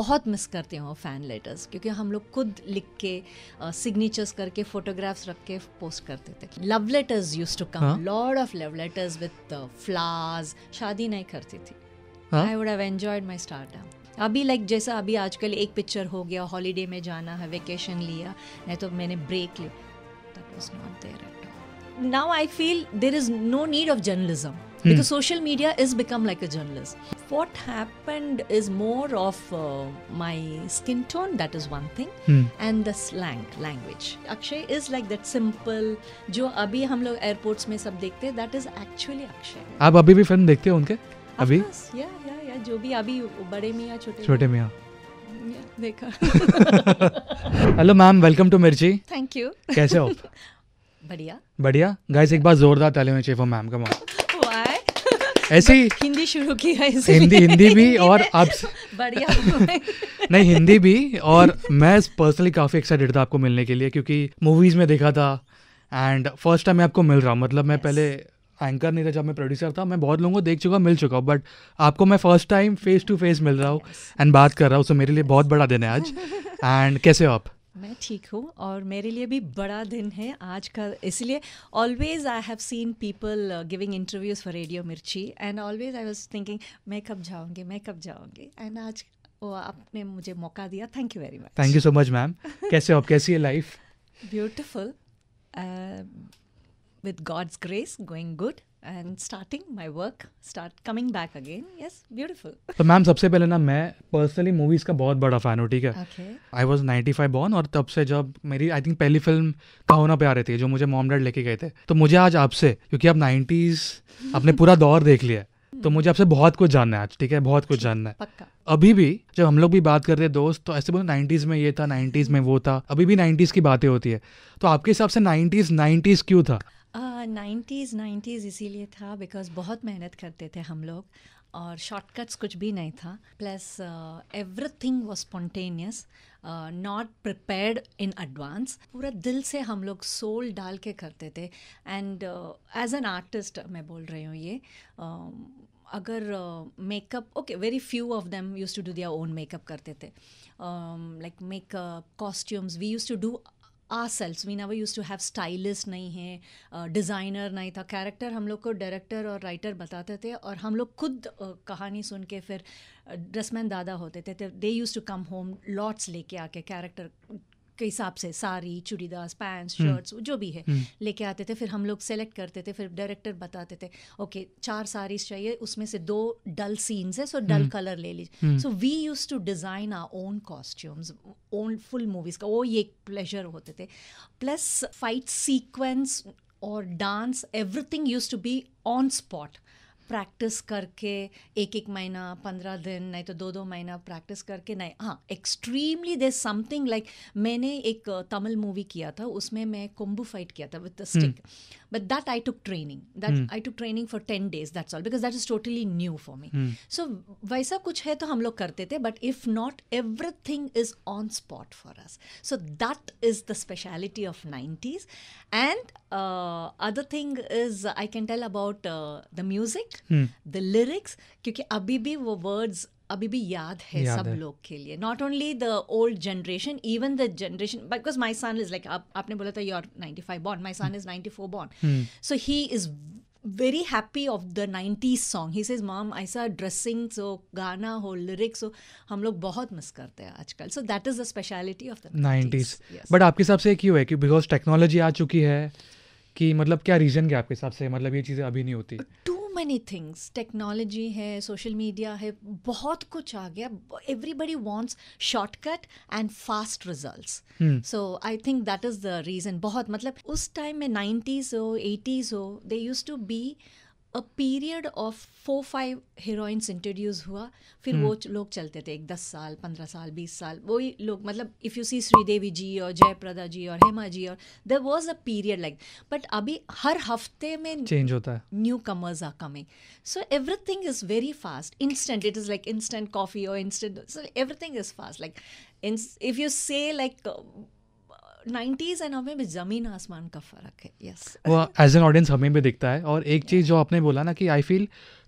बहुत मिस करते हैं वो फ़ैन लेटर्स क्योंकि हम लोग खुद लिख के सिग्नेचर्स करके फोटोग्राफ्स रख के पोस्ट करते थे love letters use to come Lord of love letters with flowers शादी नहीं करती थी I would have enjoyed my startup अभी लाइक like, जैसा अभी आजकल एक पिक्चर हो गया हॉलीडे में जाना है वेकेशन लिया नहीं तो मैंने ब्रेक लिया now I feel there is no need of journalism because social media is become like a journalist what happened is more of uh, my skin tone that is one thing hmm. and the slang language akshay is like that simple जो अभी हम लोग airports में सब देखते हैं that is actually Akshay आप अभी भी फिल्म देखते हो उनके अभी या या या जो भी अभी बड़े मियाँ छोटे छोटे मियाँ देखा hello ma'am welcome to Mirchi thank you कैसे हो बढ़िया बढ़िया गाइस एक बार जोरदार ताली में चाहिए मैम कम ऑन ऐसे ही हिंदी शुरू की है हिंदी हिंदी भी और अब बढ़िया नहीं हिंदी भी और मैं पर्सनली काफ़ी एक्साइटेड था आपको मिलने के लिए क्योंकि मूवीज़ में देखा था एंड फर्स्ट टाइम मैं आपको मिल रहा हूँ मतलब मैं पहले एंकर नहीं था जब मैं प्रोड्यूसर था मैं बहुत लोगों को देख चुका हूँ मिल चुका हूँ बट आपको मैं first time face to face मिल रहा हूँ एंड बात कर रहा हूँ सो मेरे लिए बहुत बड़ा दिन है आज एंड कैसे हो आप मैं ठीक हूँ और मेरे लिए भी बड़ा दिन है आज का इसलिए always I have seen people giving interviews for radio Mirchi and always I was thinking मैं कब जाऊँगी मैं कब जाऊँगी एंड आज वो आपने मुझे मौका दिया thank you very much thank you so much ma'am कैसे आप कैसी है life beautiful with God's grace going good and starting my work start coming back again yes beautiful तो मैम सबसे पहले ना मैं पर्सनली मूवीज का बहुत बड़ा फैन हूँ ठीक है I was ninety five born और तब से जब मेरी आई थिंक पहली फिल्म का पे आ रही थी जो मुझे मॉम डैड लेके गए थे तो मुझे आज आपसे क्योंकि आप नाइन्टीज आपने पूरा दौर देख लिया तो मुझे आपसे बहुत कुछ जानना है आज ठीक है बहुत कुछ जानना है पक्का अभी भी जब हम लोग भी बात कर रहे हैं दोस्त तो ऐसे बोलो नाइन्टीज में ये था नाइन्टीज में वो था अभी भी नाइन्टीज की बातें होती है तो आपके हिसाब से नाइन्टीज नाइन्टीज क्यों था नाइन्टीज़ नाइन्टीज़ इसीलिए था बिकॉज बहुत मेहनत करते थे हम लोग और शॉर्टकट्स कुछ भी नहीं था plus everything was spontaneous not prepared in advance पूरा दिल से हम लोग सोल डाल के करते थे एंड एज एन आर्टिस्ट मैं बोल रही हूँ ये um, uh, अगर makeup okay very few of them used to do their own makeup करते थे like makeup costumes we use to do ourselves we now used to have stylist नहीं है डिज़ाइनर नहीं था कैरेक्टर हम लोग को डायरेक्टर और राइटर बताते थे और हम लोग खुद कहानी सुन के फिर ड्रेसमैन दादा होते थे they used to come home lots लेके आके कैरेक्टर के हिसाब से sari churidar pant shirts hmm. जो भी है हम्म। लेके आते थे फिर हम लोग सेलेक्ट करते थे फिर डायरेक्टर बताते थे ओके चार साड़ीज चाहिए उसमें से दो डल सीन्स है सो डल कलर ले लीजिए so we use to design our own costumes own full movies का वो ये प्लेजर होते थे प्लस फाइट सीक्वेंस और dance everything used to be on spot practice करके एक एक महीना पंद्रह दिन नहीं तो दो दो महीना प्रैक्टिस करके नहीं हाँ एक्सट्रीमली देर समथिंग लाइक मैंने एक तमिल मूवी किया था उसमें मैं कुंभ फाइट किया था with stick but that i took training that hmm. i took training for 10 days that's all because that is totally new for me hmm. so वैसा कुछ है तो हम लोग करते थे but if not everything is on spot for us so that is the 90s and uh, other thing is i can tell about uh, the music hmm. the lyrics Because अभी भी वो words अभी भी याद है याद सब है. लोग के लिए not only the old generation even the generation because my son is like आपने बोला था your ninety five born my son is ninety four born so he is very happy of the nineties song he says mom ऐसा dressing so गाना हो lyrics हो हम लोग बहुत मिस करते हैं आजकल so that is the speciality of the nineties but आपके हिसाब से क्यों है कि बिकॉज टेक्नोलॉजी आ चुकी है कि मतलब क्या रीज़न क्या आपके हिसाब से मतलब ये चीज़ें अभी नहीं होती टू मैनी थिंग्स टेक्नोलॉजी है सोशल मीडिया है बहुत कुछ आ गया everybody wants shortcut and fast result so I think that is the reason बहुत मतलब उस टाइम में नाइन्टीज़ हो एटीज़ हो they use to be a period of four five heroines introduce हुआ फिर वो hmm. लोग चलते थे एक दस साल पंद्रह साल बीस साल वही लोग मतलब if you see Sridevi ji और जयप्रदा जी और हेमा जी और there was a period like but अभी हर हफ्ते में चेंज होता है newcomers are coming so everything is very fast instant it is like instant coffee और instant so everything is fast like if you say like nineties and हमें जमीन आसमान का फर्क है यस वो एज एन ऑडियंस हमें भी दिखता है और एक चीज़ जो आपने बोला ना कि आई फील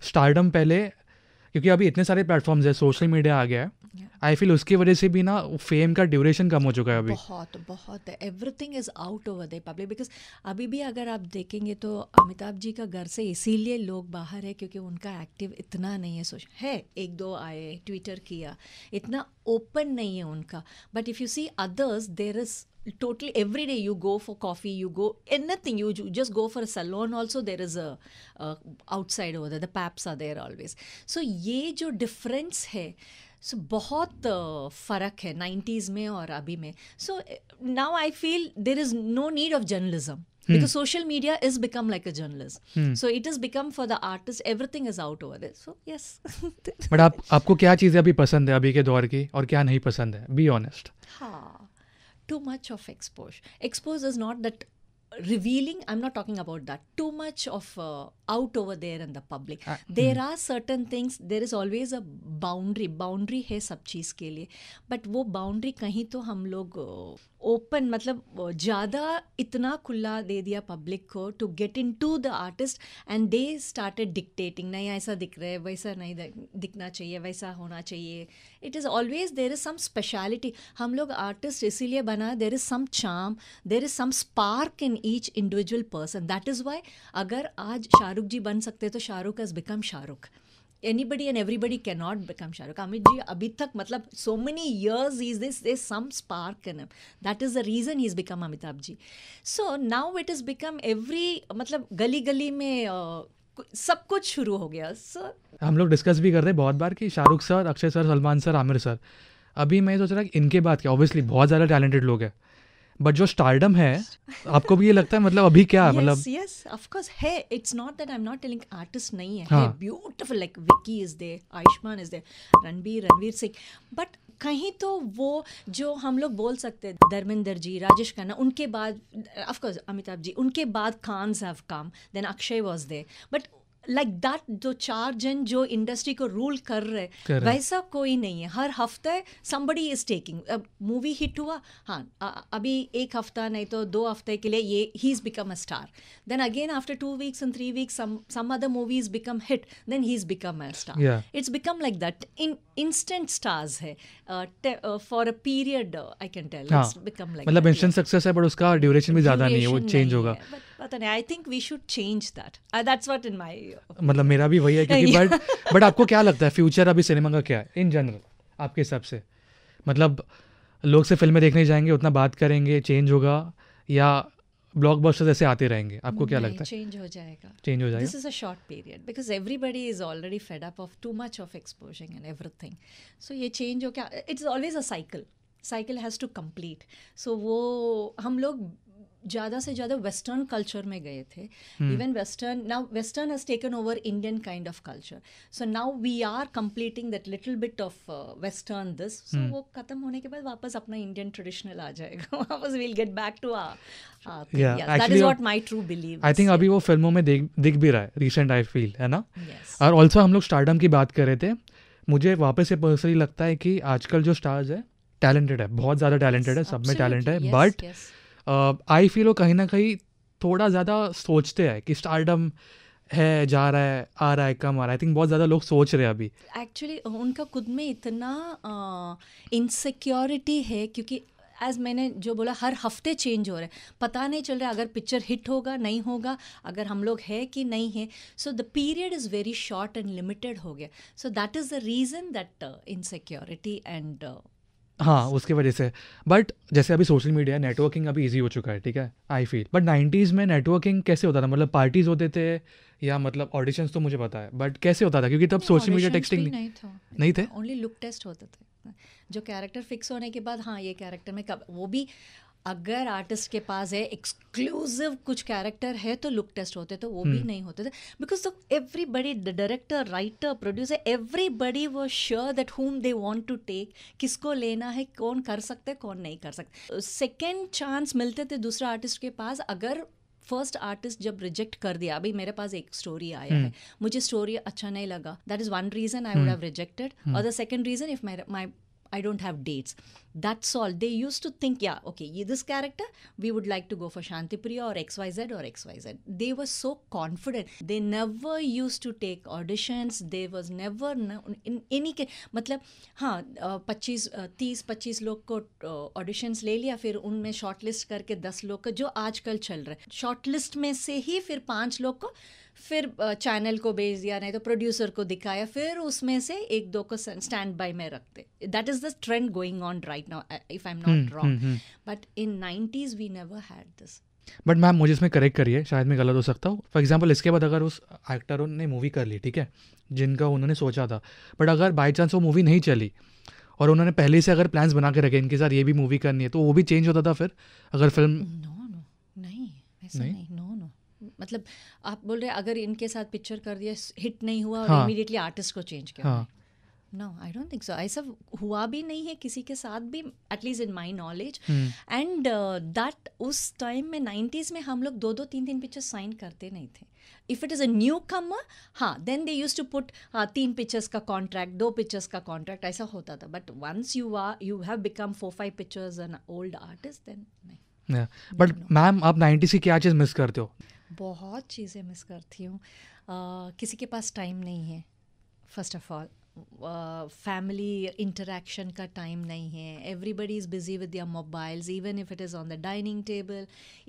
स्टारडम पहले क्योंकि अभी इतने सारे प्लेटफॉर्म्स है सोशल मीडिया आ गया है आई फील उसकी वजह से भी ना फेम का ड्यूरेशन कम हो चुका है अभी बहुत बहुत everything is out over the public because अभी भी अगर आप देखेंगे तो अमिताभ जी का घर से इसीलिए लोग बाहर है क्योंकि उनका एक्टिव इतना नहीं है सोच है एक दो आए ट्विटर किया इतना ओपन नहीं है उनका but if you see others there is totally every day you go for coffee you go anything you just go for for also there is there is a uh, outside over there the paps are there always so so so, बहुत फ़र्क है nineties में और अभी में सो now I feel there is no need of journalism because social media is become like a journalist hmm. so it has become for the artist everything is out over there so yes but आप आपको क्या चीजें अभी पसंद है अभी के दौर की और क्या नहीं पसंद है बी ऑनेस्ट हाँ too much of expose expose is not that revealing i'm not talking about that too much of uh, out over there in the public uh, there hmm. are certain things there is always a boundary boundary है सब चीज़ के लिए but वो boundary कहीं तो हम लोग open मतलब ज़्यादा इतना खुला दे दिया पब्लिक को to get into the artist and they started dictating नहीं ऐसा दिख रहा है वैसा नहीं दिखना चाहिए वैसा होना चाहिए it is always there is some speciality हम लोग आर्टिस्ट इसीलिए बना there is some charm there is some spark in each individual person that is why अगर आज शाहरुख जी बन सकते तो Shahrukh has become Shahrukh anybody and everybody can not become Shahrukh Amit ji अभी तक मतलब so many years is this this some spark in that is the reason he is become Amitabh ji so now it is become every मतलब गली गली में सब कुछ शुरू हो गया सर हम लोग डिस्कस भी कर रहे हैं बहुत बार कि Shahrukh sir Akshay sir Salman sir Aamir sir अभी मैं सोच रहा कि इनके बाद क्या ऑब्वियसली बहुत ज़्यादा टैलेंटेड लोग हैं बट जो स्टारडम है आपको भी ये लगता है मतलब अभी क्या मतलब यस ऑफ कोर्स है it's not that I am not telling artist नहीं है beautiful like Vicky is there Ayushmann is there Ranbir Ranveer Singh but कहीं तो वो जो हम लोग बोल सकते हैं धर्मेंद्र जी राजेश खन्ना उनके बाद ऑफ कोर्स अमिताभ जी उनके बाद Khans have come then Akshay was there but like that जो चार जन जो इंडस्ट्री को रूल कर रहे वैसा कोई नहीं है हर हफ्ते somebody is taking movie hit हुआ हाँ अभी एक हफ्ता नहीं तो दो हफ्ते के लिए ये he is become a star then again after two weeks and three weeks some other movie is become hit then he is become a star it's become like that in instant stars है for a period I can tell become like मतलब instant success है but उसका duration भी ज़्यादा नहीं है वो change होगा पता नहीं I think we should change that that's what in my मतलब मेरा भी वही है क्योंकि बट बट आपको क्या लगता है फ्यूचर अभी सिनेमा का क्या है इन जनरल आपके हिसाब से मतलब लोग से फिल्में देखने जाएंगे उतना बात करेंगे चेंज होगा या ब्लॉकबस्टर्स ऐसे आते रहेंगे आपको क्या लगता है चेंज हो जाएगा चेंज हो जाएगा this is a short period because everybody is already fed up of too much of exposing and everything so ये चेंज हो क्या it's always a cycle cycle has to complete so वो हम लोग ज़्यादा से ज़्यादा वेस्टर्न कल्चर में गए थे even western now western has taken over Indian kind of culture so now we are completing that little bit of western this so वो खत्म होने के बाद वापस अपना इंडियन ट्रेडिशनल आ जाएगा वापस we'll get back to that is what my true believe I think अभी वो फिल्मों में दिख भी रहा है रिसेंट आई फील है ना और ऑल्सो हम लोग स्टार्टअप की बात कर रहे थे मुझे वापस से पर्सनली लगता है कि आजकल जो स्टार्स है टैलेंटेड है बहुत ज़्यादा टैलेंटेड है सब में टैलेंट है बट आई फील वो कहीं ना कहीं थोड़ा ज़्यादा सोचते हैं कि स्टारडम है जा रहा है आ रहा है कम आ रहा है आई थिंक बहुत ज़्यादा लोग सोच रहे हैं अभी एक्चुअली उनका खुद में इतना इनसिक्योरिटी uh, है क्योंकि एज मैंने जो बोला हर हफ्ते चेंज हो रहे हैं पता नहीं चल रहा अगर पिक्चर हिट होगा नहीं होगा अगर हम लोग है कि नहीं है so the period is very short and limited हो गया so that is the reason that insecurity and हाँ उसकी वजह से बट जैसे अभी सोशल मीडिया नेटवर्किंग अभी इजी हो चुका है ठीक है आई फील बट नाइन्टीज़ में नेटवर्किंग कैसे होता था मतलब पार्टीज होते थे या मतलब ऑडिशन तो मुझे पता है बट कैसे होता था क्योंकि तब सोशल मीडिया टेक्सटिंग नहीं था नहीं थे ओनली लुक टेस्ट होते थे जो कैरेक्टर फिक्स होने के बाद हाँ ये कैरेक्टर में कब वो भी अगर आर्टिस्ट के पास है एक्सक्लूसिव कुछ कैरेक्टर है तो लुक टेस्ट होते थे तो वो hmm. भी हम्म। नहीं होते थे because everybody director writer producer everybody वो sure that whom they want to take किसको लेना है कौन कर सकते कौन नहीं कर सकते सेकेंड चांस मिलते थे दूसरा आर्टिस्ट के पास अगर फर्स्ट आर्टिस्ट जब रिजेक्ट कर दिया अभी मेरे पास एक स्टोरी आया hmm. है हम्म। मुझे स्टोरी अच्छा नहीं लगा that is one reason I would have rejected और the second reason if my I don't have dates. That's all. They used to think, yeah, okay, this character, we would like to go for Shantipriya or XYZ or XYZ. They were so confident. They never used to take auditions. They was never, in any case, मतलब हाँ पच्चीस तीस पच्चीस लोग को auditions ले लिया फिर उनमें शॉर्टलिस्ट करके 10 लोग का जो आजकल चल रहा है शॉर्टलिस्ट में से ही फिर पांच लोग को फिर चैनल को भेज दिया नहीं तो प्रोड्यूसर को दिखाया फिर उसमें से एक दो को स्टैंड बाई में रखते that is the trend going on right now if I am not wrong but in nineties we never had this but ma'am मुझे इसमें करेक्ट करिए शायद मैं गलत हो सकता हूँ फॉर एग्जाम्पल इसके बाद अगर उस एक्टरों ने मूवी कर ली ठीक है जिनका उन्होंने सोचा था बट अगर बाई चांस वो मूवी नहीं चली और उन्होंने पहले से अगर प्लान्स बना के रखे इनके साथ ये भी मूवी करनी है तो वो भी चेंज होता था फिर अगर फिल्म नो नो नहीं ऐसा नहीं नो मतलब आप बोल रहे अगर इनके साथ पिक्चर कर दिया हिट नहीं हुआ और इमीडिएटली हाँ। आर्टिस्ट को चेंज किया no I don't think so ऐसा हुआ भी नहीं है किसी के साथ भी at least in my knowledge and that उस टाइम में नाइन्टीज़ में हम लोग दो दो तीन तीन पिक्चर साइन करते नहीं थे if it is a newcomer हाँ then they use to put हाँ तीन पिक्चर्स का कॉन्ट्रैक्ट दो पिक्चर्स का कॉन्ट्रैक्ट ऐसा होता था but once you are you have become four five pictures an old artist then नहीं बट मैम आप नाइन्टीज़ की क्या चीज़ मिस करते हो बहुत चीज़ें मिस करती हूँ किसी के पास टाइम नहीं है first of all family interaction का टाइम नहीं है everybody is busy with your mobiles even if it is on the dining table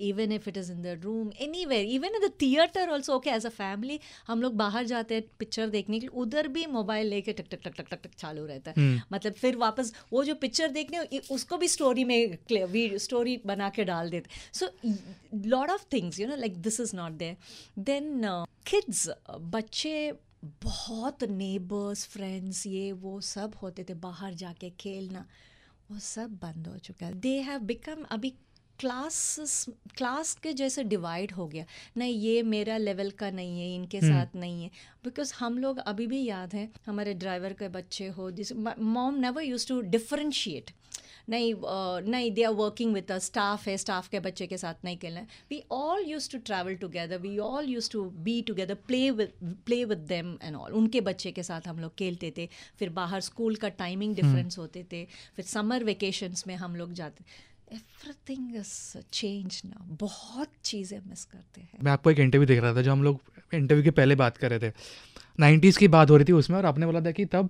even if it is in the room anywhere even in the theatre also okay as a family हम लोग बाहर जाते हैं picture देखने के लिए उधर भी मोबाइल लेके टक टक टक टक टक टक चालू रहता है hmm. मतलब फिर वापस वो जो पिक्चर देखने उसको भी स्टोरी में स्टोरी बना के डाल देते so lot of things you know like this is not there then kids बच्चे बहुत नेबर्स फ्रेंड्स ये वो सब होते थे बाहर जाके खेलना वो सब बंद हो चुका है दे हैव बिकम अभी क्लास क्लास के जैसे डिवाइड हो गया नहीं ये मेरा लेवल का नहीं है इनके hmm. साथ नहीं है बिकॉज हम लोग अभी भी याद हैं हमारे ड्राइवर के बच्चे हो जिस mom never use to differentiate नहीं नहीं they are working with staff है स्टाफ के बच्चे के साथ नहीं खेलना है we all use to travel together we all use to be together play with play with them and all उनके बच्चे के साथ हम लोग खेलते थे फिर बाहर स्कूल का टाइमिंग हम्म। डिफरेंस होते थे फिर समर वेकेशंस में हम लोग जाते एवरीथिंग इज चेंज ना बहुत चीज़ें मिस करते हैं मैं आपको एक इंटरव्यू देख रहा था जो हम लोग इंटरव्यू के पहले बात कर रहे थे नाइन्टीज़ की बात हो रही थी उसमें और आपने बोला था कि तब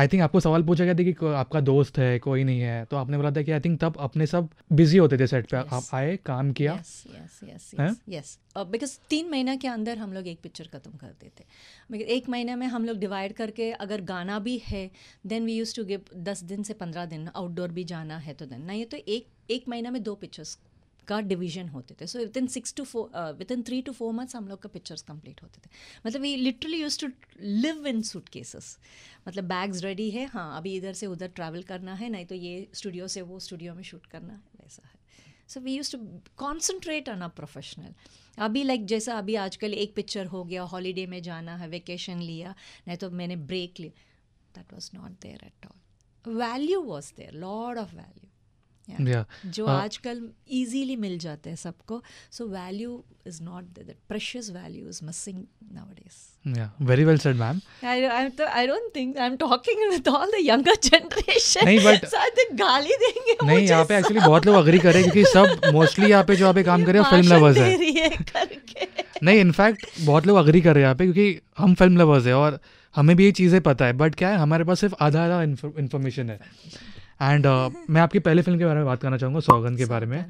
आई थिंक आपको सवाल पूछा गया था कि आपका दोस्त है कोई नहीं है तो आपने बोला था कि आई थिंक तब अपने सब बिजी होते थे सेट पे yes. आप आए काम किया यस बिकॉज uh, तीन महीना के अंदर हम लोग एक पिक्चर खत्म कर देते एक महीने में हम लोग डिवाइड करके अगर गाना भी है then we use to give दस दिन से पंद्रह दिन आउटडोर भी जाना है तो देन नहीं तो एक एक महीना में दो पिक्चर्स का डिवीजन होते थे so within six to four within three to four months हम लोग का पिक्चर्स कंप्लीट होते थे मतलब we literally use to live in suitcases मतलब बैग्स रेडी है हाँ अभी इधर से उधर ट्रैवल करना है नहीं तो ये स्टूडियो से वो स्टूडियो में शूट करना है वैसा है so we use to concentrate on a professional अभी लाइक like जैसा अभी आजकल एक पिक्चर हो गया हॉलीडे में जाना है वेकेशन लिया नहीं तो मैंने ब्रेक लिया that was not there at all value was there lot of value जो uh, आजकल इजीली मिल जाते हैं सबको so value is not there. That precious value is missing या very well said ma'am I I तो I don't think I am talking with all the younger generation नहीं but शायद गाली देंगे नहीं यहां पे एक्चुअली बहुत लोग एग्री कर रहे हैं क्योंकि सब मोस्टली यहां पे जो आप काम कर रहे हो फिल्म लवर्स है नहीं इनफैक्ट बहुत लोग अग्री कर रहे हैं यहाँ पे क्योंकि हम फिल्म लवर्स है और हमें भी ये चीज़ें पता है बट क्या है हमारे पास सिर्फ आधा आधा इन्फॉर्मेशन है एंड uh, मैं आपकी पहले फिल्म के बारे में बात करना चाहूँगा सौगन के बारे में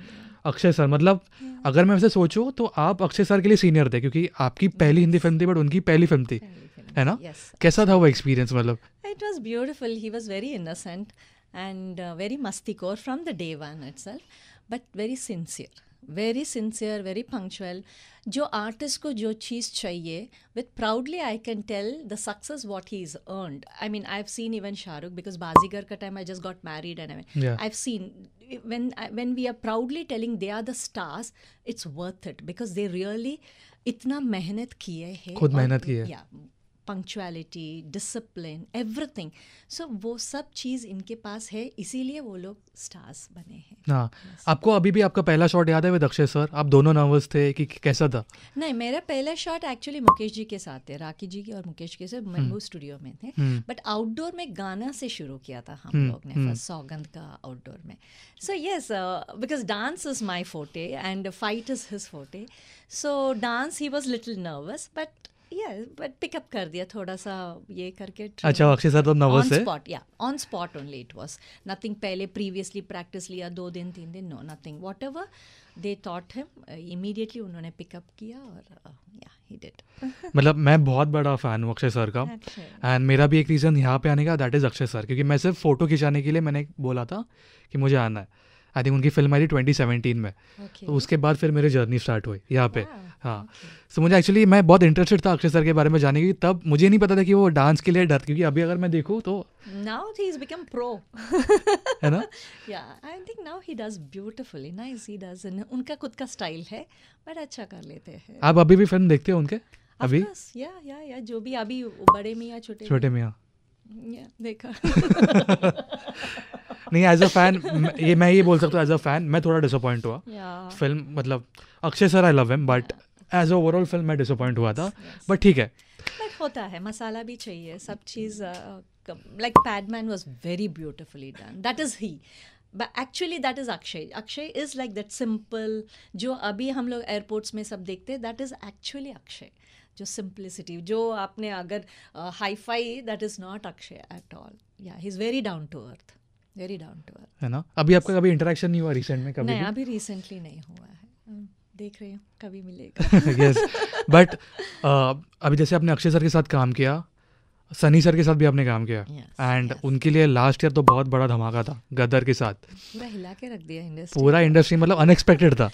अक्षय सर मतलब हम्म। अगर मैं वैसे सोचूँ तो आप अक्षय सर के लिए सीनियर थे क्योंकि आपकी पहली हिंदी फिल्म थी बट उनकी पहली फिल्म थी है ना कैसा था वो एक्सपीरियंस मतलब it was beautiful he was very innocent and very मस्ती कोर from the day one it but very sincere very sincere very punctual जो आर्टिस्ट को जो चीज़ चाहिए with proudly I can tell the success what he is earned I mean I have seen even Shahrukh because Baazigar का time I just got married and I have seen when when we are proudly telling they are the stars it's worth it because they really इतना मेहनत किए हैं खुद मेहनत किए है punctuality discipline everything so वो सब चीज़ इनके पास है इसीलिए वो लोग स्टार्स बने हैं हाँ आपको अभी भी आपका पहला शॉट याद है दक्षय सर आप दोनों नर्वस थे कि कैसा था नहीं मेरा पहला शॉट एक्चुअली मुकेश जी के साथ थे राखी जी के और मुकेश के साथ हम्म। वो स्टूडियो में थे बट हम्म। आउटडोर में गाना से शुरू किया था हम हम्म, लोग ने फर्स्ट सौगंध का आउटडोर में so yes because dance is my forte and fight is his forte so dance he was little nervous but but pick up कर दिया थोड़ा सा ये करके अच्छा अक्षय सर तो नर्वस है स्पॉट या on spot only it was nothing पहले प्रीवियसली प्रैक्टिस लिया दो दिन तीन दिन no nothing whatever they thought him immediately उन्होंने पिकअप किया और या ही डिड मतलब मैं बहुत बड़ा फ़ैन हूं अक्षय सर का एंड मेरा भी एक रीज़न यहां पे आने का दैट इज़ अक्षय सर क्योंकि मैं सिर्फ फ़ोटो खिंचाने के लिए मैंने बोला था कि मुझे आना है आई थिंक उनकी फिल्म आई थी 2017 में okay. तो उसके बाद फिर मेरी जर्नी स्टार्ट हुई यहाँ पे wow. हाँ सो okay. so, मुझे एक्चुअली मैं बहुत इंटरेस्टेड था अक्षय सर के बारे में जाने की तब मुझे नहीं पता था कि वो डांस के लिए डर क्योंकि अभी अगर मैं देखूँ तो now he is become pro है ना या I think now he does beautifully nice he does उनका खुद का स्टाइल है बट अच्छा कर लेते हैं आप अभी भी फिल्म देखते हो उनके अभी या या या जो भी अभी बड़े मियां छोटे छोटे मियां या देखा नहीं एज अ फैन ये मैं ये बोल सकता हूँ एज अ फैन मैं थोड़ा डिसअपॉइंट हुआ फिल्म मतलब Akshay sir I love him but as overall film मैं डिसअपॉइंट हुआ था बट ठीक है बट होता है मसाला भी चाहिए सब चीज़ like Padman was very beautifully done that is he actually that is Akshay Akshay is like that simple जो अभी हम लोग एयरपोर्ट्स में सब देखते हैं दैट इज़ एक्चुअली अक्षय जो सिंप्लिसिटी जो आपने अगर hi fi that is not Akshay at all या he is very down to earth very down to earth है ना अभी आपका कभी इंटरेक्शन नहीं हुआ रिसेंट में कभी नहीं अभी रिसेंटली नहीं हुआ है देख रहे हूँ कभी मिलेगा यस बट uh, अभी जैसे आपने अक्षय सर के साथ काम किया सनी सर के साथ भी आपने काम किया एंड yes, yes. उनके लिए लास्ट ईयर तो बहुत बड़ा धमाका था गदर के साथ पूरा हिला के रख दिया इंडस्ट्री पूरा इंडस्ट्री मतलब अनएक्सपेक्टेड था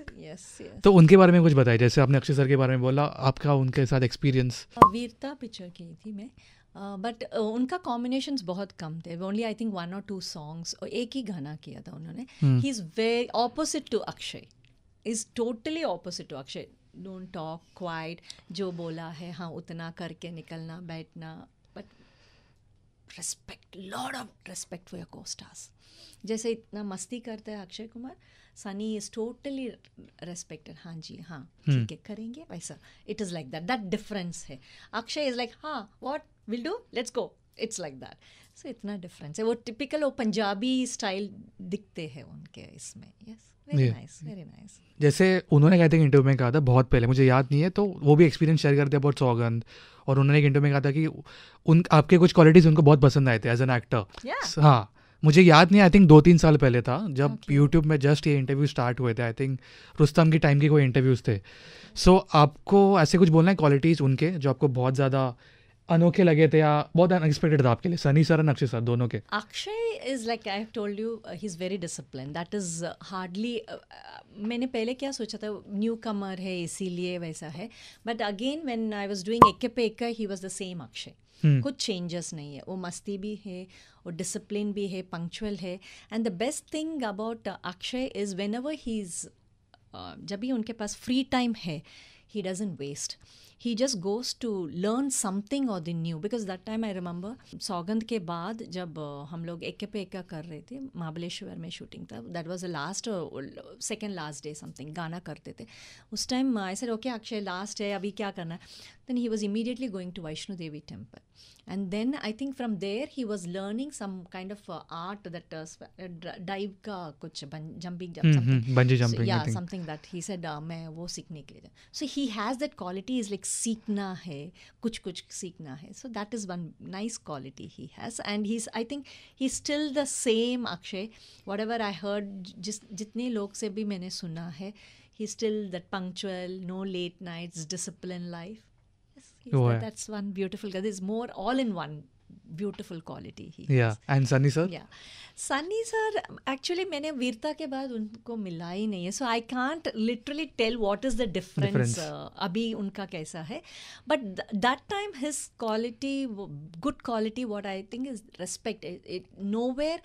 yes, तो उनके बारे में कुछ बताया जैसे आपने अक्षय सर के बारे में बोला आपका उनके साथ एक्सपीरियंस वीरता पिक्चर की थी मैं बट uh, uh, उनका कॉम्बिनेशन बहुत कम थे ओनली आई थिंक वन और टू सॉन्ग्स और एक ही गाना किया था उन्होंने he is very opposite to Akshay is totally opposite to Akshay don't talk quite जो बोला है हाँ उतना करके निकलना बैठना but respect lord of respect for your costars जैसे इतना मस्ती करता है Akshay Kumar Sunny is totally respected हाँ जी हाँ hmm. ठीक है करेंगे वैसा it is like that that difference है अक्षय इज़ लाइक हाँ what will do let's go it's like that so इतना डिफरेंस है वो टिपिकल वो पंजाबी स्टाइल दिखते हैं उनके इसमें yes very nice very nice जैसे उन्होंने कहते हैं इंटरव्यू में कहा था बहुत पहले मुझे याद नहीं है तो वो भी एक्सपीरियंस शेयर करते हैं बहुत सौगंध और उन्होंने एक इंटरव्यू में कहा था कि उन आपके कुछ क्वालिटीज़ उनको बहुत पसंद आए थे एज एन एक्टर हाँ मुझे याद नहीं आई थिंक दो तीन साल पहले था जब okay. यूट्यूब में जस्ट ये इंटरव्यू स्टार्ट हुए थे आई थिंक रुस्तम के टाइम के कोई इंटरव्यूज़ थे सो so, आपको ऐसे कुछ बोलना है क्वालिटीज़ उनके जो आपको बहुत ज़्यादा अनोखे लगे थे या बहुत अनएक्सपेक्टेड था आपके लिए सनी सर अक्षय सर दोनों के Akshay is like I have told you he is very discipline that is hardly मैंने पहले क्या सोचा था न्यू कमर है इसीलिए वैसा है but again when I was doing एक पे एक he was the same Akshay hmm. कुछ चेंजेस नहीं है वो मस्ती भी है वो डिसिप्लिन भी है पंक्चुअल है and the best thing about Akshay is when he is जब भी उनके पास फ्री टाइम है he doesn't waste he just goes to learn something और दिन new because that time I remember Saugandh के बाद जब हम लोग एक्के पे एक्का कर रहे थे महाबलेश्वर में शूटिंग था that was a last second last day something गाना करते थे उस time I sir okay Akshay last है अभी क्या करना है then he was immediately going to Vaishno Devi temple. And then I think from there he was learning some kind of uh, art that uh, uh dive ka kuch bun, jumping jump mm-hmm. something. Bungee jumping. So, yeah, something that he said uh, मैं वो सीखने के लिए So he has that quality is like सीखना है कुछ कुछ सीखना है. So that is one nice quality he has and he's I think he's still the same Akshay. Whatever I heard जिस जितने लोग से भी मैंने सुना है he's still that punctual, no late nights, disciplined life. that, that's one beautiful guy. There's more all in one मैंने वीरता के बाद उनको मिला ही नहीं है so I can't literally tell what is the difference अभी उनका कैसा है but that time his quality good quality what I think is respect nowhere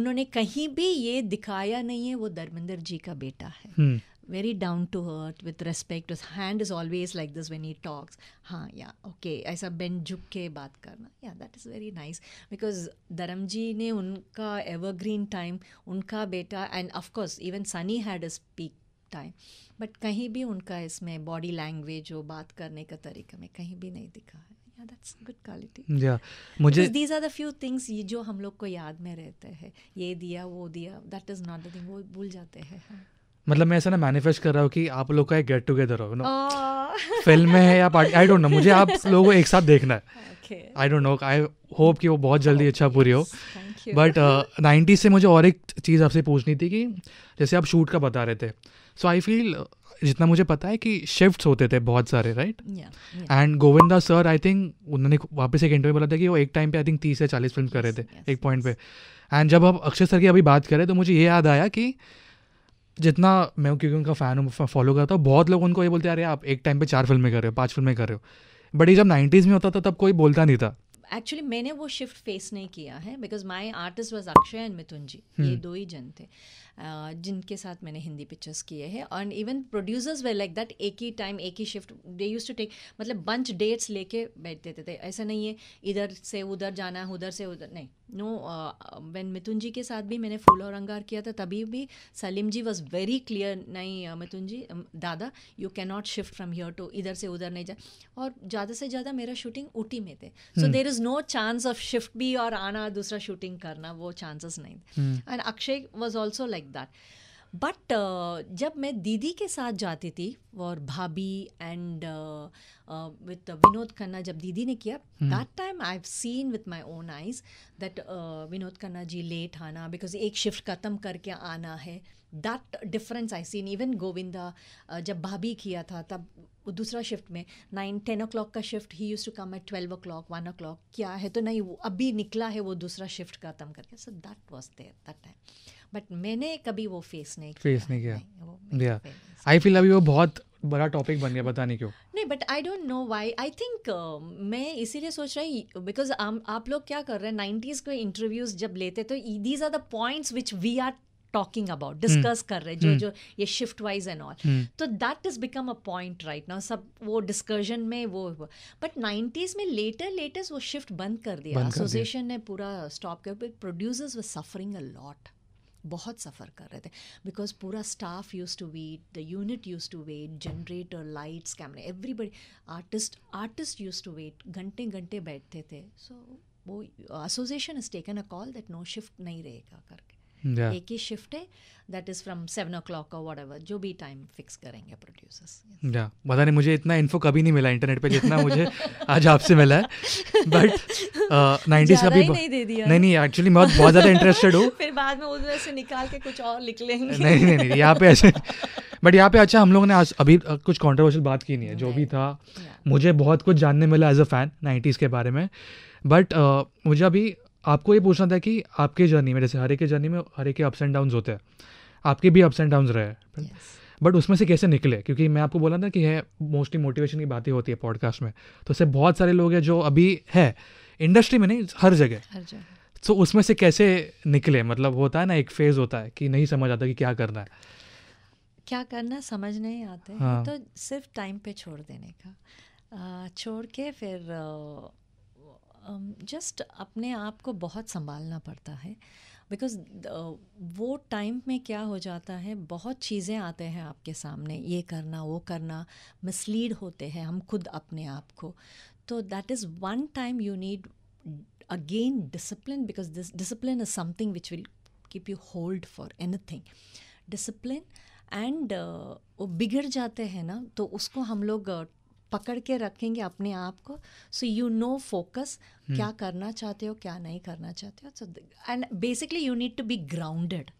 उन्होंने कहीं भी ये दिखाया नहीं है वो धर्मेंद्र जी का बेटा है hmm. very down to earth with respect his hand is always like this when he talks ha yeah okay aisa bend झुक के बात करना yeah that is very nice because dharam ji ने उनका evergreen time unka beta and of course even sunny had his peak time but kahin bhi unka isme body language हो baat karne ka tarika mein kahin bhi nahi dikha है yeah that's good quality yeah मुझे these are the few things ये जो हम लोग को याद में रहते हैं ये दिया वो दिया that is not the thing वो भूल जाते हैं मतलब मैं ऐसा ना मैनिफेस्ट कर रहा हूँ कि आप लोग का एक गेट टुगेदर हो नो फिल्म में है या पार्टी आई डोंट नो मुझे आप लोगों को एक साथ देखना है I don't know I hope कि वो बहुत जल्दी अच्छा पूरी हो बट नाइन्टीज uh, से मुझे और एक चीज़ आपसे पूछनी थी कि जैसे आप शूट का बता रहे थे सो आई फील जितना मुझे पता है कि शिफ्ट होते थे बहुत सारे right and Govinda sir I think उन्होंने वापस एक इंटरव्यू बोला था कि वो एक टाइम पे आई थिंक तीस या चालीस फिल्म कर रहे थे एक पॉइंट पे एंड जब आप अक्षय सर की अभी बात करें तो मुझे ये याद आया कि जितना मैं क्योंकि उनका फ़ैन हूँ फॉलो करता हूँ बहुत लोग उनको ये बोलते यार आप एक टाइम पे चार फिल्में कर रहे हो पांच फिल्में कर रहे हो बट ये जब नाइन्टीज़ में होता था तब कोई बोलता नहीं था एक्चुअली मैंने वो शिफ्ट फेस नहीं किया है because my artist was Akshay and Mithun ji ये हम्म। दो ही जन थे जिनके साथ मैंने हिंदी पिक्चर्स किए हैं और इवन प्रोड्यूसर्स वे लाइक दैट एक ही टाइम एक ही shift they use to take मतलब बंच डेट्स लेके बैठ देते थे ऐसा नहीं है इधर से उधर जाना उधर से उधर नहीं नो वैन मिथुन जी के साथ भी मैंने फूल और अंगार किया था तभी भी Salim ji was very clear नहीं Mithun ji Dada you can not shift from here to इधर से उधर नहीं जा और ज़्यादा से ज़्यादा मेरा शूटिंग ऊटी में थे so there is no chance of shift भी और आना दूसरा शूटिंग करना वो चांसेस नहीं and Akshay was also like like that but जब मैं दीदी के साथ जाती थी और भाभी and with uh, uh, uh, Vinod Khanna जब दीदी ने किया that time I have seen with my own eyes that Vinod Khanna ji late आना बिकॉज एक शिफ्ट ख़त्म करके आना है that difference I seen even Govinda जब भाभी किया था तब वो दूसरा शिफ्ट में नाइन टेन ओ क्लॉक का shift he use to come at twelve o'clock one o'clock क्या है तो नहीं वो अभी निकला है वो दूसरा शिफ्ट ख़त्म करके so that was there that time but मैंने कभी वो फेस नहीं फेस नहीं किया आई फील अभी वो बहुत बड़ा टॉपिक बन गया बताने क्यों नहीं but I don't know why I think मैं इसीलिए सोच रहा हूँ बिकॉज आप लोग क्या कर रहे हैं नाइन्टीज़ के इंटरव्यूज़ जब लेते तो these are the points which we are talking about discuss कर रहे जो जो ये शिफ्ट वाइज एंड ऑल तो that is become a point right now सब वो डिस्कशन में वो बट नाइन्टीज में लेटर लेटेस्ट वो शिफ्ट बंद कर दिया एसोसिएशन ने पूरा स्टॉप किया प्रोड्यूसर्स व सफरिंग अ लॉट बहुत सफ़र कर रहे थे बिकॉज पूरा staff use to wait the unit use to wait generator lights कैमरे everybody artist artist use to wait घंटे घंटे बैठते थे सो so, वो association is taken a call that no shift नहीं रहेगा करके yeah. एक ही शिफ्ट है that is from seven o'clock और वट एवर जो भी टाइम फिक्स करेंगे प्रोड्यूसर्स या बता नहीं मुझे इतना इन्फो कभी नहीं मिला इंटरनेट पे जितना मुझे आज आपसे मिला है बट नाइनटीज uh, का भी नहीं दे दिया नहीं नहीं एक्चुअली मैं बहुत ज़्यादा इंटरेस्टेड हूँ फिर बाद में उधर से निकाल के कुछ और लिख लेंगे नहीं नहीं नहीं यहाँ पे ऐसे बट यहाँ पे अच्छा हम लोगों ने आज अभी कुछ कॉन्ट्रोवर्शियल बात की नहीं है जो भी था मुझे बहुत कुछ जानने मिला एज अ फैन नाइन्टीज़ के बारे में बट uh, मुझे अभी आपको ये पूछना था कि आपके जर्नी में जैसे हरे के जर्नी में हरे के अप्स एंड डाउन होते हैं आपके भी अप्स एंड डाउन रहे बट उसमें से कैसे निकले क्योंकि मैं आपको बोला था कि है मोस्टली मोटिवेशन की बातें होती है पॉडकास्ट में तो ऐसे बहुत सारे लोग हैं जो अभी है इंडस्ट्री में नहीं हर जगह तो उसमें से कैसे निकले मतलब होता है ना एक फेज होता है कि नहीं समझ आता कि क्या करना है क्या करना समझ नहीं आते हाँ. तो सिर्फ टाइम पे छोड़ देने का छोड़ के फिर जस्ट um, अपने आप को बहुत संभालना पड़ता है बिकॉज uh, वो टाइम में क्या हो जाता है बहुत चीज़ें आते हैं आपके सामने ये करना वो करना मिसलीड होते हैं हम खुद अपने आप को तो that is one time you need again discipline because this discipline is something which will keep you hold for anything discipline and वो बिगड़ जाते हैं ना तो उसको हम लोग पकड़ के रखेंगे अपने आप को सो यू नो फोकस क्या करना चाहते हो क्या नहीं करना चाहते हो so and basically you need to be grounded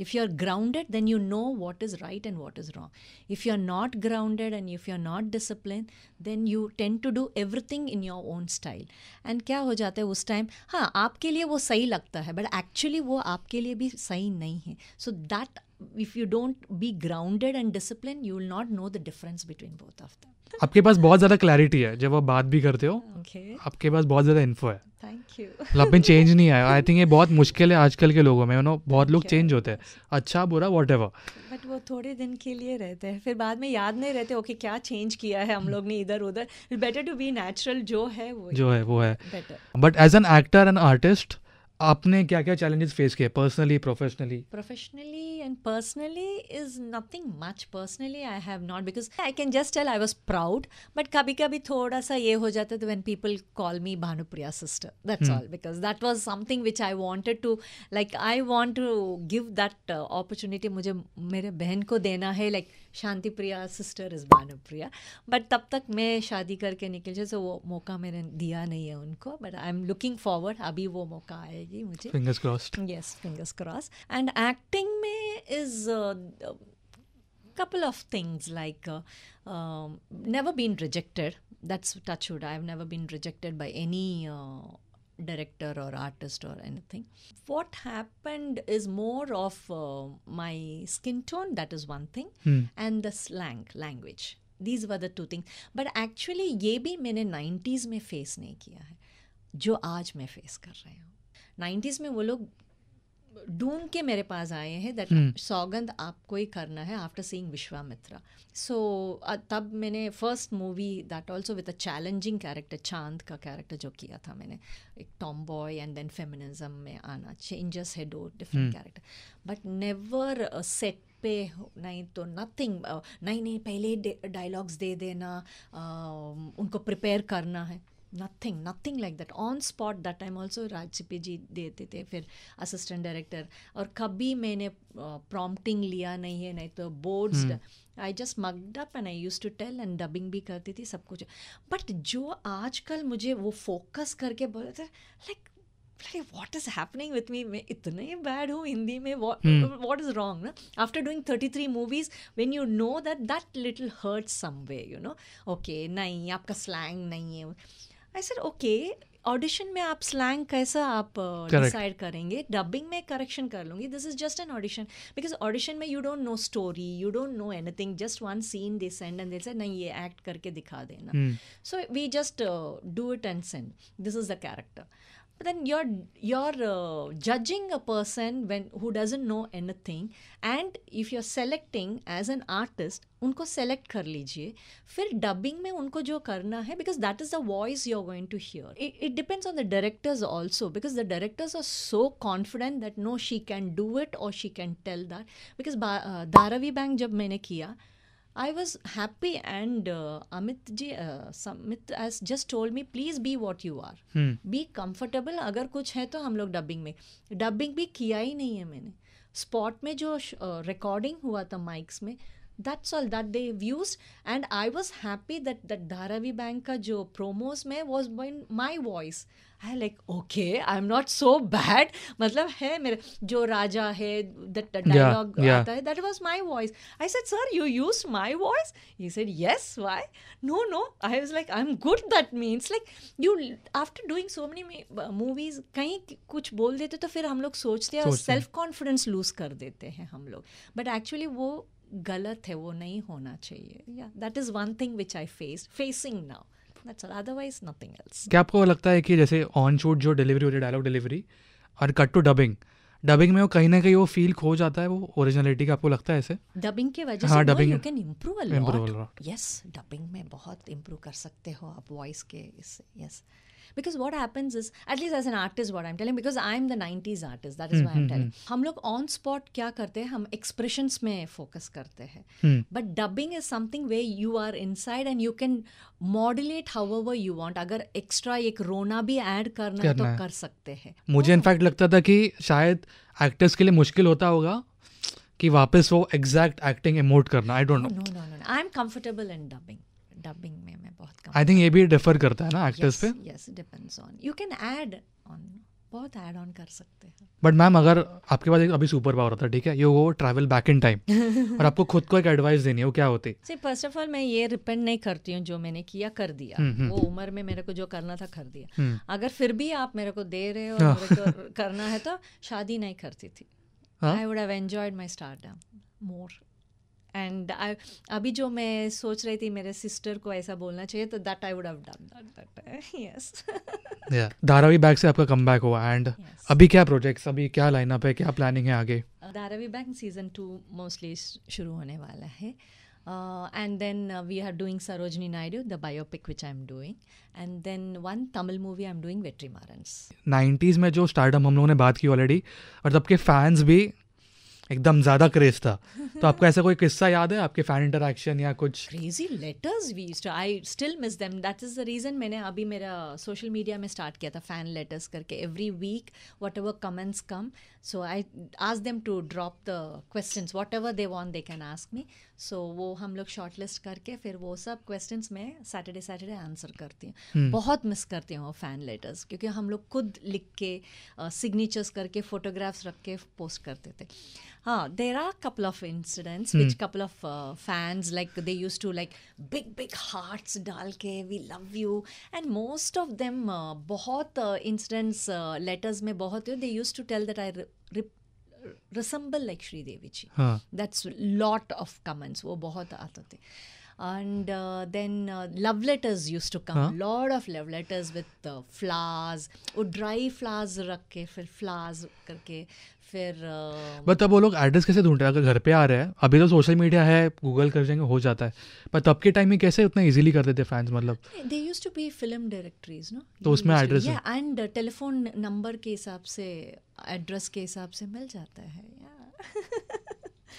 if you are grounded then you know what is right and what is wrong if you are not grounded and if you are not discipline then you tend to do everything in your own style and क्या हो जाता है उस time हाँ आपके लिए वो सही लगता है बट एक्चुअली वो आपके लिए भी सही नहीं है so that if you don't be grounded and discipline you will not know the difference between both of them आपके पास बहुत ज्यादा क्लैरिटी है जब आप बात भी करते हो okay. आपके पास बहुत ज्यादा इन्फो है थैंक यू मतलब में चेंज नहीं आया आई थिंक ये बहुत मुश्किल है आजकल के लोगों में नो बहुत लोग चेंज होते हैं अच्छा बुरा वॉट एवर बट वो थोड़े दिन के लिए रहते हैं फिर बाद में याद नहीं रहते ओके okay, क्या चेंज किया है हम लोग ने इधर उधर बेटर टू बी नेचुरल जो है वो जो है वो है but as an actor and artist आपने क्या क्या चैलेंजेस फेस किए personally professionally professionally and personally is nothing much. Personally, I have not because I can just tell I was proud. But kabhi kabhi thoda sa ye ho jata when people call me Bhanupriya sister. That's hmm. all because that was something which I wanted to like. I want to give that uh, opportunity. मुझे मेरे बहन को देना है like Shanti Priya sister is Bhanu Priya but तब तक मैं शादी करके निकल जाए तो वो मौका मैंने दिया नहीं है उनको but I am looking forward अभी वो मौका आएगी मुझे fingers cross yes fingers cross and acting में is couple of things like never been rejected that's touch wood I have never been rejected by any director or artist or anything. What happened is more of uh, my skin tone, that is one thing, hmm. and the slang language. These were the two thing But actually, ये भी मैंने 90s में face नहीं किया है जो आज मैं face कर रही हूँ 90s में वो लोग ढूंढ के मेरे पास आए हैं दैट हम्म। सौगंध आपको ही करना है आफ्टर सीइंग विश्वामित्रा सो तब मैंने first movie that also with a challenging character Chand का कैरेक्टर जो किया था मैंने एक tomboy and then feminism में आना चेंजेस है though different character but never set पे नहीं तो नथिंग नहीं नहीं पहले डायलॉग्स दे देना उनको प्रिपेयर करना है nothing nothing like that on spot that time also राजपी जी देते थे फिर असिस्टेंट डायरेक्टर और कभी मैंने प्रॉम्प्टिंग uh, लिया नहीं है नहीं तो boards I just mugged up and I use to tell and dubbing भी करती थी सब कुछ बट जो आजकल मुझे वो फोकस करके बोले थे like what is happening with me मैं इतने बैड हूँ हिंदी में वॉट इज रॉन्ग ना after doing thirty three movies when you know that that little hurt some way you know okay नहीं आपका स्लैंग नहीं है आई सर ओके ऑडिशन में आप स्लैंग कैसा आप डिसाइड uh, करेंगे डबिंग में करेक्शन कर लूँगी this is just an audition because audition में you don't know story you don't know anything just one scene they send and they नहीं ये एक्ट करके दिखा देना so we just do it and send this is the character but then you're you're uh, judging a person when who doesn't know anything and if you're selecting as an artist unko select kar lijiye fir dubbing me unko jo karna hai because that is the voice you're going to hear it, depends on the directors also because the directors are so confident that no she can do it or she can tell that because uh, dharavi bank jab maine kiya I was happy, and uh, Amit ji, uh, Samit has just told me, please be what you are, hmm. be comfortable. अगर कुछ है तो हम लोग dubbing में dubbing भी किया ही नहीं है मैंने स्पॉट में जो रिकॉर्डिंग uh, हुआ था माइक्स में that's all that they views and I was happy that that Dharavi bank का जो प्रोमोज में was my voice I like okay I am not so bad मतलब है मेरे जो राजा है दैट डायलॉग आता है that was my voice I said sir you use my voice he said yes why no no I was like I am good that means like you after doing so many movies कहीं कुछ बोल देते तो फिर हम लोग सोचते हैं और सेल्फ कॉन्फिडेंस लूज कर देते हैं हम लोग बट एक्चुअली वो गलत है वो नहीं होना चाहिए या that is one thing which I face facing now that's otherwise nothing else क्या आपको लगता है कि जैसे ऑन शूट जो डिलीवरी होती है डायलॉग डिलीवरी और कट टू डबिंग डबिंग में वो कहीं ना कहीं वो फील खो जाता है वो ओरिजिनलिटी का आपको लगता है ऐसे डबिंग के वजह हाँ, से you can improve a lot yes dubbing में बहुत इंप्रूव कर सकते हो आप वॉइस के इससे yes yes. Because what happens is at least as an artist what I am telling because I am the nineties artist that is why am telling हम लोग ऑन स्पॉट क्या करते हैं हम एक्सप्रेशंस में फोकस करते हैं but dubbing is something way you are inside and you can modulate however you want अगर एक्स्ट्रा एक रोना भी एड करना, तो करना तो कर सकते हैं मुझे इनफैक्ट oh. लगता था कि शायद एक्टर्स के लिए मुश्किल होता होगा कि वापस वो एग्जैक्ट एक्टिंग इमोट करना I don't know no no I am comfortable in dubbing dubbing में मैं बहुत कम आई थिंक ये भी डिफर करता है ना एक्टर्स yes, पे yes depends on you can add on बहुत ऐड ऑन कर सकते हैं बट मैम अगर आपके पास अभी सुपर पावर होता ठीक है you go travel back in time और आपको खुद को एक एडवाइस देनी हो क्या होती सी फर्स्ट ऑफ ऑल मैं ये रिपेंड नहीं करती हूँ जो मैंने किया कर दिया हम्म, हम्म। वो उम्र में मेरे को जो करना था कर दिया हम्म। अगर फिर भी आप मेरे को दे रहे हो हाँ। मेरे करना है तो शादी नहीं करती थी I would have enjoyed my stardom more and अभी जो मैं सोच रही थी मेरे सिस्टर को ऐसा बोलना चाहिए तो that I would have done that yes Dharavi Bank से आपका कमबैक हुआ एंड yes. अभी क्या प्रोजेक्ट्स अभी क्या लाइनअप है क्या प्लानिंग है आगे uh, Dharavi Bank season two mostly शुरू होने वाला है Uh, and then uh, we are doing Sarojini Naidu, the biopic which I'm doing, and then one Tamil movie I'm doing Vetrimarans. 90s में जो स्टारडम हम लोगों ने बात की ऑलरेडी और तब के फैंस भी एकदम ज्यादा क्रेज था तो आपको ऐसा कोई किस्सा याद है आपके फैन इंटरेक्शन या कुछ crazy letters we I still miss them that is the reason मैंने अभी मेरा सोशल मीडिया में स्टार्ट किया था फैन लेटर्स करके every week whatever comments come so I ask them to drop the question whatever they want they can ask me so so, वो हम लोग शॉर्ट लिस्ट करके फिर वो सब क्वेश्चन में सैटरडे सैटरडे आंसर करती हूँ hmm. बहुत मिस करती हूँ वो फ़ैन लेटर्स क्योंकि हम लोग खुद लिख के सिग्नेचर्स uh, करके फोटोग्राफ्स रख के पोस्ट करते थे हाँ there are couple of incidents which couple of fans like they use to like big big hearts डाल के we love you and most of them बहुत इंसिडेंट्स लेटर्स में बहुत they use to tell that I resemble like Sridevi ji that's lot of comments वो बहुत आते थे and then love letters use to come Lord of love letters with flowers वो dry flowers रख के फिर फ्लावर्स करके फिर बट तब वो लोग एड्रेस कैसे ढूंढ रहे हैं अगर घर पे आ रहे हैं अभी तो सोशल मीडिया है गूगल कर जाएंगे हो जाता है पर तब के टाइम में कैसे उतना इजीली कर देते फैंस मतलब they used to be film directories no तो उसमें एड्रेस एंड टेलीफोन नंबर के हिसाब से एड्रेस के हिसाब से मिल जाता है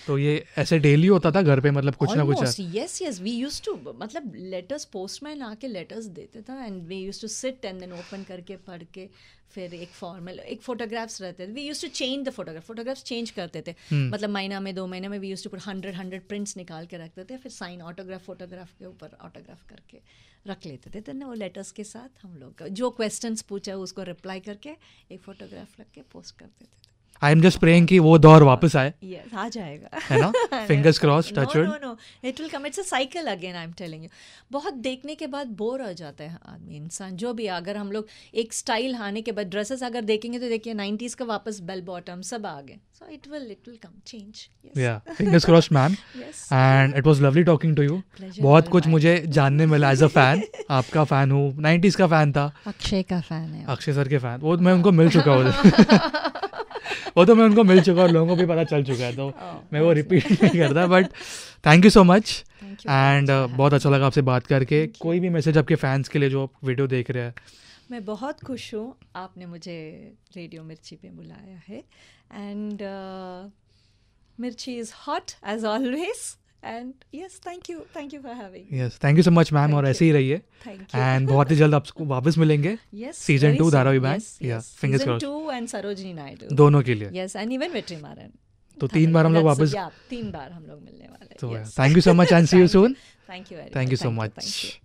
तो ये ऐसे डेली होता था घर पे मतलब कुछ ना कुछ yes yes we use to मतलब लेटर्स पोस्टमैन आके लेटर्स देते था and we use to sit and then open करके पढ़ के फिर एक फॉर्मल एक फोटोग्राफ्स रहते थे we use to change the photograph photographs change करते थे hmm. मतलब महीना में दो महीने में we use to hundred hundred prints निकाल के रखते थे फिर साइन ऑटोग्राफ फोटोग्राफ के ऊपर ऑटोग्राफ करके रख लेते थे तो वो लेटर्स के साथ हम लोग जो क्वेश्चंस पूछा उसको रिप्लाई करके एक फोटोग्राफ रख के पोस्ट करते थे आई एम जस्ट प्रेइंग कि वो दौर वापस आए यस आ जाएगा है ना fingers cross touch no no it will come it's a cycle again I am telling you बहुत देखने के बाद बोर हो जाता है आदमी हाँ, इंसान जो भी अगर हम लोग एक स्टाइल आने के बाद ड्रेसेस अगर देखेंगे तो देखिए 90s का वापस बेल बॉटम सब आ गए so it will it will come change yes yeah fingers crossed ma'am yes and it was lovely talking to you बहुत कुछ मुझे जानने मिला एज अ फैन आपका फैन हूं 90s का फैन था अक्षय का फैन है अक्षय सर के फैन वो मैं उनको मिल चुका हूं वो तो मैं उनको मिल चुका और लोगों को भी पता चल चुका है तो oh, मैं वो रिपीट नहीं करता but thank you so much and बहुत अच्छा लगा आपसे बात करके कोई भी मैसेज आपके फैंस के लिए जो आप वीडियो देख रहे हैं मैं बहुत खुश हूँ आपने मुझे रेडियो मिर्ची पे बुलाया है and uh, Mirchi is hot as always and yes thank you thank you for having yes thank you so much ma'am और ऐसे ही रहिए एंड बहुत ही जल्द आपको वापस मिलेंगे yes season two Dharavi Bank fingers cross too and Sarojini Naidu दोनों के लिए यस एंड इवन मारन तो तीन बार हम लोग वापस तीन बार हम लोग मिलने वाले हैं thank you so much and see you soon thank you thank you so much